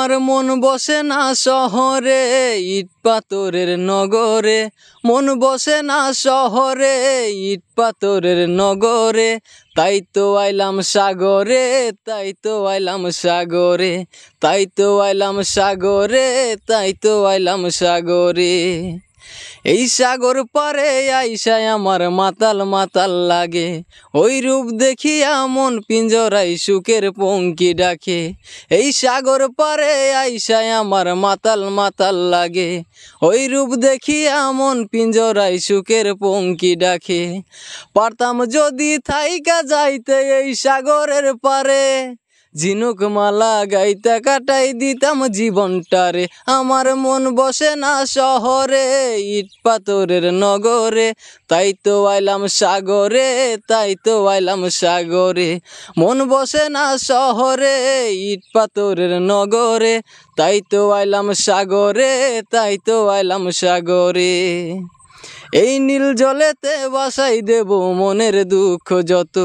আমার মন বসে না শহরে ইট পাথরের নগরে মন বসে না শহরে ইট পাথরের নগরে তাই তো আইলাম সাগরে তাই তো আইলাম সাগরে তাই তো আইলাম সাগরে তাই তো আইলাম সাগরে এই সাগর পারে আইসায় আমার মাতাল মাতাল লাগে ওই রূপ দেখিয়া মন পিঞ্জরাই সুখের পঙ্কি ডাকে এই সাগর পারে আইসায় আমার মাতাল মাতাল লাগে ওই রূপ দেখিয়া মন পিঞ্জরাই সুখের পঙ্কি ডাকে পারতাম যদি থাইকা যাইতে এই সাগরের পারে ঝিনুক মালা গাইতা কাটাই দিতাম জীবনটারে আমার মন বসে না শহরে ইট পাথরের নগরে তাই তো আইলাম সাগরে তাই তো আইলাম সাগরে মন বসে না শহরে ইট পাথরের নগরে তাই তো আইলাম সাগরে তাই তো আইলাম সাগরে এই নীল জলেতে বাসাই দেব মনের দুঃখ যত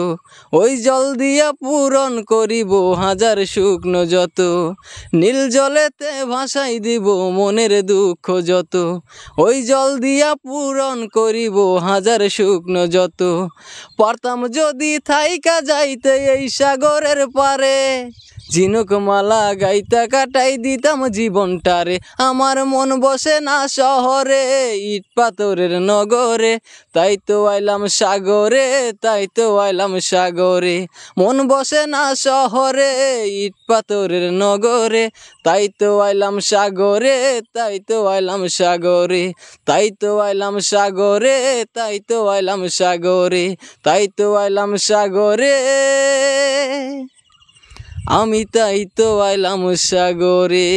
ওই জল দিয়া পূরণ করিব হাজার শুকনো যত নীল জলেতে ভাসাই দিব মনের দুঃখ যত ওই জল দিয়া পূরণ করিব হাজার শুকনো যত পারতাম যদি থাইকা যাইতে এই সাগরের পারে ঝিনুক মালা গাইতা কাটাই দিতাম জীবনটারে আমার মন বসে না শহরে ইট পাথরের ন নগরে তাই তো আইলাম সাগরে তাই তো আইলাম সাগরে মন বসে না শহরে ইট পাথরের নগরে তাই তো আইলাম সাগরে তাই তো আইলাম সাগরে তাই তো আইলাম সাগরে তাই তো আইলাম সাগরে তাই তো আইলাম সাগরে আমি তাই তো আইলাম সাগরে